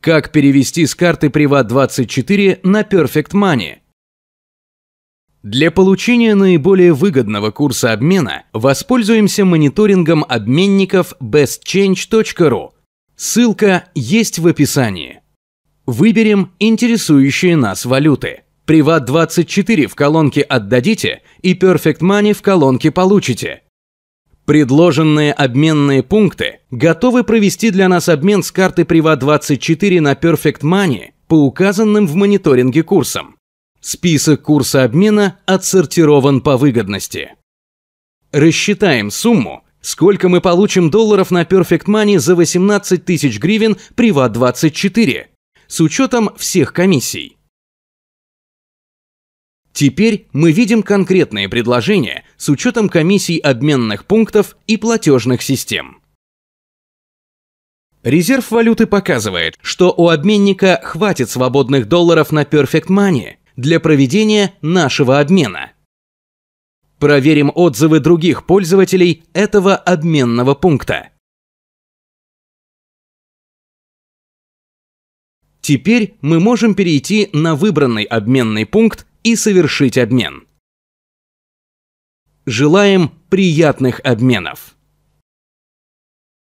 Как перевести с карты Privat 24 на Perfect Money? Для получения наиболее выгодного курса обмена воспользуемся мониторингом обменников bestchange.ru. Ссылка есть в описании. Выберем интересующие нас валюты. Privat 24 в колонке «Отдадите» и Perfect Money в колонке «Получите». Предложенные обменные пункты готовы провести для нас обмен с карты приват 24 на Perfect Money по указанным в мониторинге курсам. Список курса обмена отсортирован по выгодности. Рассчитаем сумму, сколько мы получим долларов на Perfect Money за 18 тысяч гривен приват 24 с учетом всех комиссий. Теперь мы видим конкретные предложения, с учетом комиссий обменных пунктов и платежных систем. Резерв валюты показывает, что у обменника хватит свободных долларов на Perfect Money для проведения нашего обмена. Проверим отзывы других пользователей этого обменного пункта. Теперь мы можем перейти на выбранный обменный пункт и совершить обмен. Желаем приятных обменов!